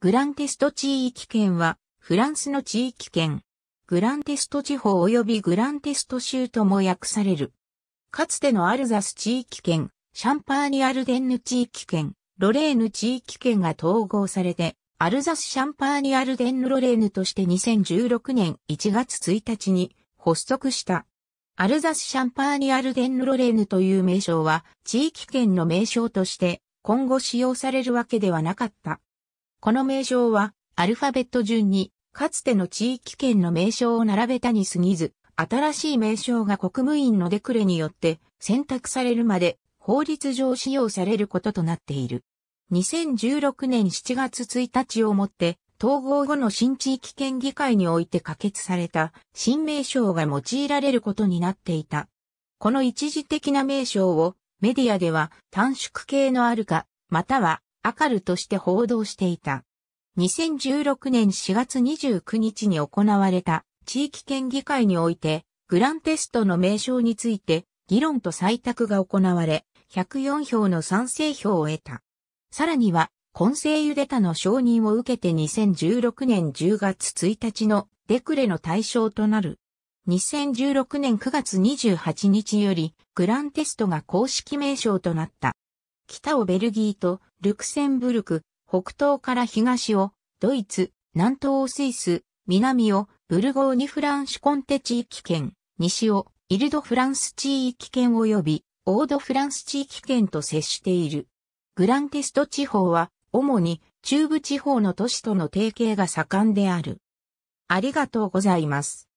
グランテスト地域圏は、フランスの地域圏、グランテスト地方及びグランテスト州とも訳される。かつてのアルザス地域圏、シャンパーニアルデンヌ地域圏、ロレーヌ地域圏が統合されて、アルザス・シャンパーニアルデンヌ・ロレーヌとして2016年1月1日に発足した。アルザス・シャンパーニアルデンヌ・ロレーヌという名称は、地域圏の名称として、今後使用されるわけではなかった。この名称は、アルファベット順に、かつての地域圏の名称を並べたに過ぎず、新しい名称が国務院のデクレによって選択されるまで法律上使用されることとなっている。2016年7月1日をもって統合後の新地域圏議会において可決された新名称が用いられることになっていた。この一時的な名称をメディアでは短縮形のあるか、または明るとして報道していた。2016年4月29日に行われた地域県議会において、グランテストの名称について議論と採択が行われ、104票の賛成票を得た。さらには、混成ゆでたの承認を受けて2016年10月1日のデクレの対象となる。2016年9月28日より、グランテストが公式名称となった。北をベルギーとルクセンブルク、北東から東をドイツ、南東をスイス、南をブルゴーニフランシュコンテ地域圏、西をイルドフランス地域圏及びオードフランス地域圏と接している。グランテスト地方は主に中部地方の都市との提携が盛んである。ありがとうございます。